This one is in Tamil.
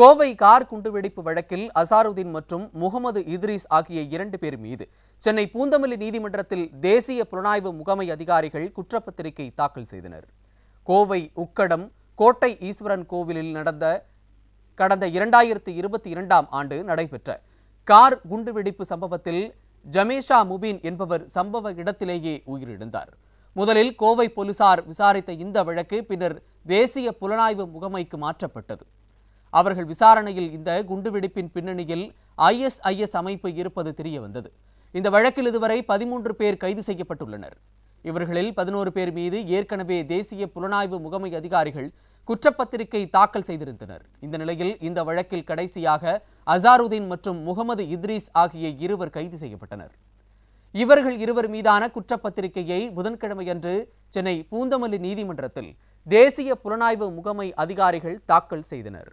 கோவை கார் குண்டுவெடிப்பு வழக்கில் அசாருதீன் மற்றும் முகமது இத்ரீஸ் ஆகிய இரண்டு பேர் மீது சென்னை பூந்தமல்லி நீதிமன்றத்தில் தேசிய புலனாய்வு முகமை அதிகாரிகள் குற்றப்பத்திரிகை தாக்கல் செய்தனர் கோவை உக்கடம் கோட்டை ஈஸ்வரன் கோவிலில் நடந்த கடந்த இரண்டாயிரத்தி இருபத்தி இரண்டாம் ஆண்டு நடைபெற்ற கார் குண்டுவெடிப்பு சம்பவத்தில் ஜமேஷா முபீன் என்பவர் சம்பவ இடத்திலேயே உயிரிழந்தார் முதலில் கோவை போலீசார் விசாரித்த இந்த வழக்கு பின்னர் தேசிய புலனாய்வு முகமைக்கு மாற்றப்பட்டது அவர்கள் விசாரணையில் இந்த குண்டுவெடிப்பின் பின்னணியில் ஐஎஸ்ஐஎஸ் அமைப்பு இருப்பது தெரிய வந்தது இந்த வழக்கில் இதுவரை பதிமூன்று பேர் கைது செய்யப்பட்டுள்ளனர் இவர்களில் பதினோரு பேர் மீது ஏற்கனவே தேசிய புலனாய்வு முகமை அதிகாரிகள் குற்றப்பத்திரிகை தாக்கல் செய்திருந்தனர் இந்த நிலையில் இந்த வழக்கில் கடைசியாக அசாருதீன் மற்றும் முகமது இத்ரீஸ் ஆகிய இருவர் கைது செய்யப்பட்டனர் இவர்கள் இருவர் மீதான குற்றப்பத்திரிகையை புதன்கிழமையன்று சென்னை பூந்தமல்லி நீதிமன்றத்தில் தேசிய புலனாய்வு முகமை அதிகாரிகள் தாக்கல் செய்தனர்